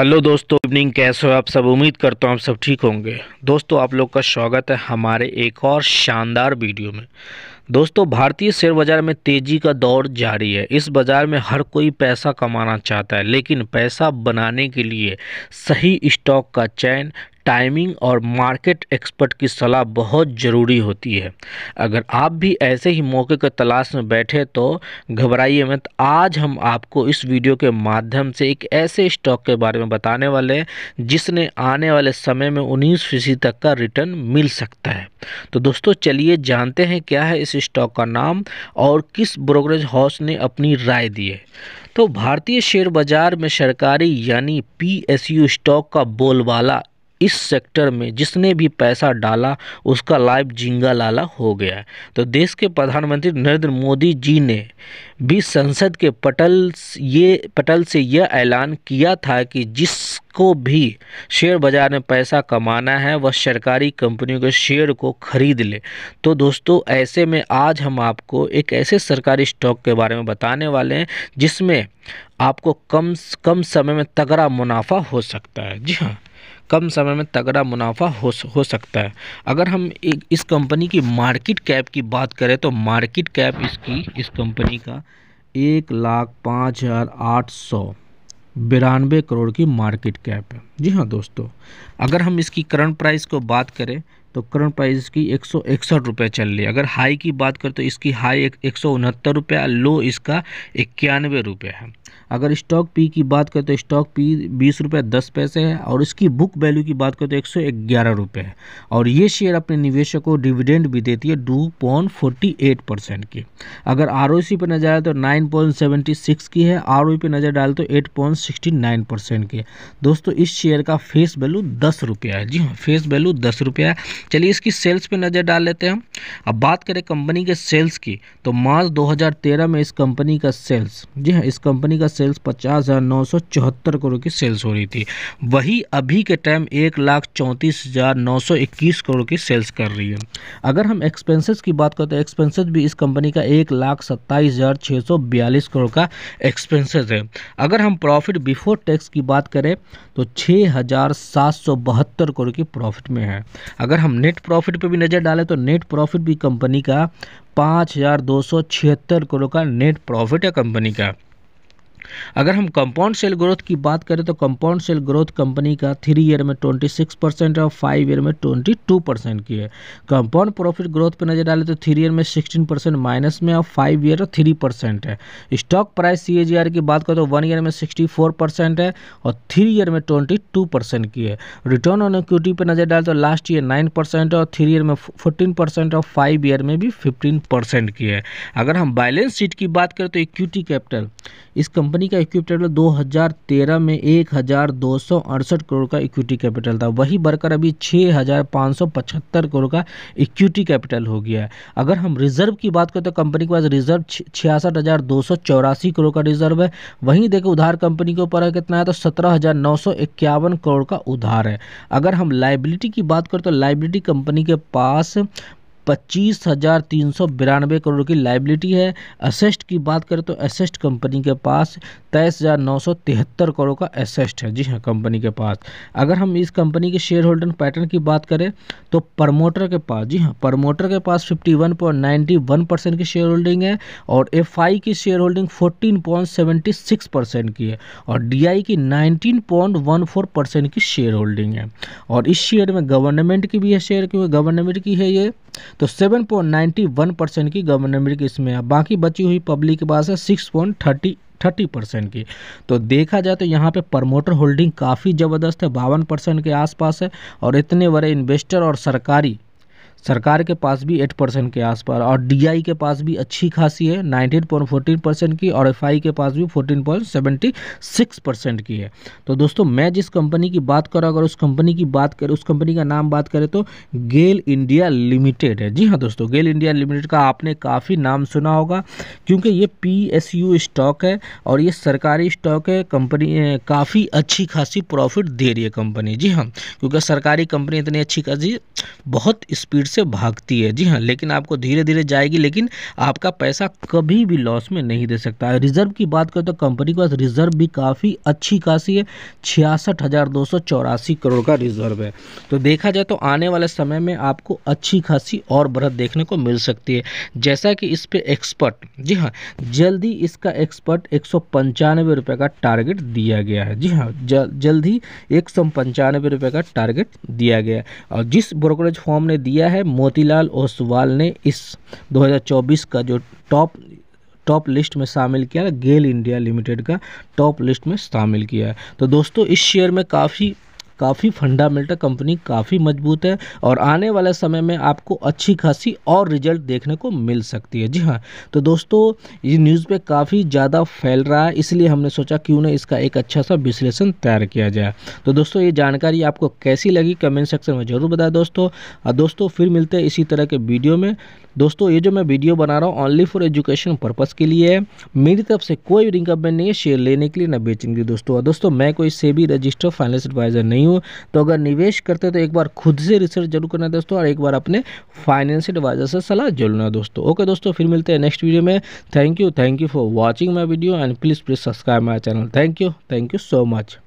hello दोस्तों evening कैसे हो आप सब उम्मीद करता हूँ आप सब ठीक होंगे दोस्तों आप लोग का स्वागत है हमारे एक और शानदार वीडियो में दोस्तों भारतीय शेयर बाज़ार में तेज़ी का दौर जारी है इस बाज़ार में हर कोई पैसा कमाना चाहता है लेकिन पैसा बनाने के लिए सही स्टॉक का चयन टाइमिंग और मार्केट एक्सपर्ट की सलाह बहुत ज़रूरी होती है अगर आप भी ऐसे ही मौके के तलाश में बैठे तो घबराइए मत आज हम आपको इस वीडियो के माध्यम से एक ऐसे स्टॉक के बारे में बताने वाले हैं जिसने आने वाले समय में उन्नीस फीसदी तक का रिटर्न मिल सकता है तो दोस्तों चलिए जानते हैं क्या है इस इस स्टॉक का नाम और किस ब्रोकरेज हाउस ने अपनी राय दी है तो भारतीय शेयर बाजार में सरकारी यानी पीएसयू स्टॉक का बोलबाला इस सेक्टर में जिसने भी पैसा डाला उसका लाइफ जिंगा लाला हो गया तो देश के प्रधानमंत्री नरेंद्र मोदी जी ने भी संसद के पटल ये पटल से यह ऐलान किया था कि जिस को भी शेयर बाज़ार में पैसा कमाना है वह सरकारी कंपनियों के शेयर को खरीद ले तो दोस्तों ऐसे में आज हम आपको एक ऐसे सरकारी स्टॉक के बारे में बताने वाले हैं जिसमें आपको कम कम समय में तगड़ा मुनाफा हो सकता है जी हाँ कम समय में तगड़ा मुनाफा हो हो सकता है अगर हम एक इस कंपनी की मार्केट कैप की बात करें तो मार्केट कैप इसकी इस कंपनी का एक लाख पाँच हज़ार आठ सौ बिरानवे करोड़ की मार्केट कैप है जी हाँ दोस्तों अगर हम इसकी करंट प्राइस को बात करें तो करंट प्राइस की एक सौ इकसठ रुपये चल रही है अगर हाई की बात करें तो इसकी हाई एक, सौ उनहत्तर रुपये लो इसका इक्यानवे रुपये है अगर स्टॉक पी की बात करें तो स्टॉक पी बीस रुपये दस पैसे है और इसकी बुक वैल्यू की बात करें तो एक सौ ग्यारह रुपये है और ये शेयर अपने निवेशक को डिविडेंड भी देती है two point forty eight percent की अगर आर ओ सी पर नजर आए तो नाइन पॉइंट सेवेंटी सिक्स की है आर ओ पर नज़र डाल तो eight point sixty nine percent की है दोस्तों इस शेयर का फेस वैल्यू दस रुपया है जी हाँ फेस वैल्यू दस रुपया है चलिए इसकी सेल्स पर नज़र डाल लेते हैं अब बात करें कंपनी के सेल्स की तो मार्च तेरह में इस कंपनी का सेल्स जी हाँ इस कंपनी का सेल्स पचास हज़ार नौ सौ चौहत्तर करोड़ की सेल्स हो रही थी वही अभी के टाइम एक लाख चौंतीस हज़ार नौ सौ इक्कीस करोड़ की सेल्स कर रही है अगर हम एक्सपेंसेस की बात करें तो एक्सपेंसेस भी इस कंपनी का एक लाख सत्ताईस हज़ार छः सौ बयालीस करोड़ का एक्सपेंसेस है अगर हम प्रॉफिट बिफोर टैक्स की बात करें तो छः हज़ार सात सौ बहत्तर करोड़ की प्रॉफिट में है अगर हम नेट प्रॉफिट पर भी नज़र डालें तो नेट प्रॉफिट भी कंपनी का पाँच हज़ार दो सौ छिहत्तर करोड़ का नेट प्रॉफिट है कंपनी का अगर हम कंपाउंड सेल ग्रोथ की बात करें तो कंपाउंड सेल ग्रोथ कंपनी का थ्री ईयर में 26 परसेंट और फाइव ईयर में 22 परसेंट की है कंपाउंड प्रॉफिट ग्रोथ पर नजर डालें तो थ्री ईयर में 16 परसेंट माइनस में और फाइव ईयर थ्री परसेंट है स्टॉक प्राइस सी की बात करें तो वन ईयर में सिक्सटी परसेंट है और थ्री ईयर में ट्वेंटी परसेंट की है रिटर्न ऑन इक्विटी पर नजर डालें तो लास्ट ईयर नाइन परसेंट और थ्री ईयर में फोर्टीन परसेंट और फाइव ईयर में भी फिफ्टीन परसेंट की है अगर हम बैलेंस शीट की बात करें तो इक्विटी कैपिटल इस कंपनी कंपनी का इक्विटेबल 2013 में एक करोड़ का इक्विटी कैपिटल था वही बढ़कर अभी 6,575 करोड़ का इक्विटी कैपिटल हो गया है अगर हम रिजर्व की बात करें तो कंपनी के पास रिजर्व छियासठ करोड़ का रिजर्व है वहीं देखें उधार कंपनी के ऊपर कितना है तो सत्रह करोड़ का उधार है अगर हम लाइबिलिटी की बात करें तो लाइबिलिटी कंपनी के पास पच्चीस हज़ार तीन सौ बिरानवे करोड़ की लाइबिलिटी है असेस्ट की बात करें तो असेस्ट कंपनी के पास तेईस हज़ार नौ सौ तिहत्तर करोड़ का असेस्ट है जी हाँ कंपनी के पास अगर हम इस कंपनी के शेयर होल्डर पैटर्न की बात करें तो प्रमोटर के पास जी हाँ प्रमोटर के पास fifty one point ninety one percent की शेयर होल्डिंग है और एफ आई की share holding fourteen point seventy six percent की है और डी आई की nineteen point one four percent की शेयर होल्डिंग है और इस शेयर में गवर्नमेंट की भी है शेयर क्योंकि गवर्नमेंट की है ये तो 7.91 परसेंट की गवर्नमेंट की इसमें है बाकी बची हुई पब्लिक के पास है six point thirty thirty percent की तो देखा जाए तो यहाँ पे प्रमोटर होल्डिंग काफ़ी ज़बरदस्त है बावन परसेंट के आसपास है और इतने बड़े इन्वेस्टर और सरकारी सरकार के पास भी एट परसेंट के आसपास और डीआई के पास भी अच्छी खासी है नाइनटीन पॉइंट फोर्टीन परसेंट की और एफआई के पास भी fourteen point seventy six percent की है तो दोस्तों मैं जिस कंपनी की बात करूँ अगर उस कंपनी की बात करें उस कंपनी का नाम बात करें तो गेल इंडिया लिमिटेड है जी हाँ दोस्तों गेल इंडिया लिमिटेड का आपने काफ़ी नाम सुना होगा क्योंकि ये पी स्टॉक है और ये सरकारी स्टॉक है कंपनी काफ़ी अच्छी खासी प्रॉफिट दे रही है कंपनी जी हाँ क्योंकि सरकारी कंपनी इतनी अच्छी खासी बहुत स्पीड से भागती है जी हाँ लेकिन आपको धीरे धीरे जाएगी लेकिन आपका पैसा कभी भी लॉस में नहीं दे सकता है रिजर्व की बात करें तो कंपनी के पास रिजर्व भी काफ़ी अच्छी खासी है छियासठ हज़ार दो सौ चौरासी करोड़ का रिजर्व है तो देखा जाए तो आने वाले समय में आपको अच्छी खासी और बढ़त देखने को मिल सकती है जैसा कि इस पर एक्सपर्ट जी हाँ जल्दी इसका एक्सपर्ट एक सौ पंचानवे रुपये का टारगेट दिया गया है जी हाँ जल्द ही एक सौ पंचानवे रुपये का टारगेट दिया गया और जिस ब्रोकरेज फॉर्म ने दिया है है मोतीलाल ओसवाल ने इस 2024 का जो टॉप टॉप लिस्ट में शामिल किया गेल इंडिया लिमिटेड का टॉप लिस्ट में शामिल किया है तो दोस्तों इस शेयर में काफ़ी काफ़ी फंडामेंटल कंपनी काफ़ी मजबूत है और आने वाले समय में आपको अच्छी खासी और रिजल्ट देखने को मिल सकती है जी हाँ तो दोस्तों ये न्यूज़ पे काफ़ी ज़्यादा फैल रहा है इसलिए हमने सोचा क्यों ना इसका एक अच्छा सा विश्लेषण तैयार किया जाए तो दोस्तों ये जानकारी आपको कैसी लगी कमेंट सेक्शन में ज़रूर बताए दोस्तों और दोस्तों फिर मिलते हैं इसी तरह के वीडियो में दोस्तों ये जो मैं वीडियो बना रहा हूँ ओनली फॉर एजुकेशन पर्पज़ के लिए है मेरी तरफ से कोई रिकमेंड नहीं है शेयर लेने के लिए ना बेचने के लिए दोस्तों और दोस्तों मैं कोई से भी रजिस्टर फाइनेंस एडवाइज़र नहीं हूँ तो अगर निवेश करते तो एक बार खुद से रिसर्च जरूर करना दोस्तों और एक बार अपने फाइनेंस एडवाइज़र से सलाह जरूर दोस्तों ओके दोस्तों फिर मिलते हैं नेक्स्ट वीडियो में thank you thank you for watching my video and please please subscribe my channel thank you thank you so much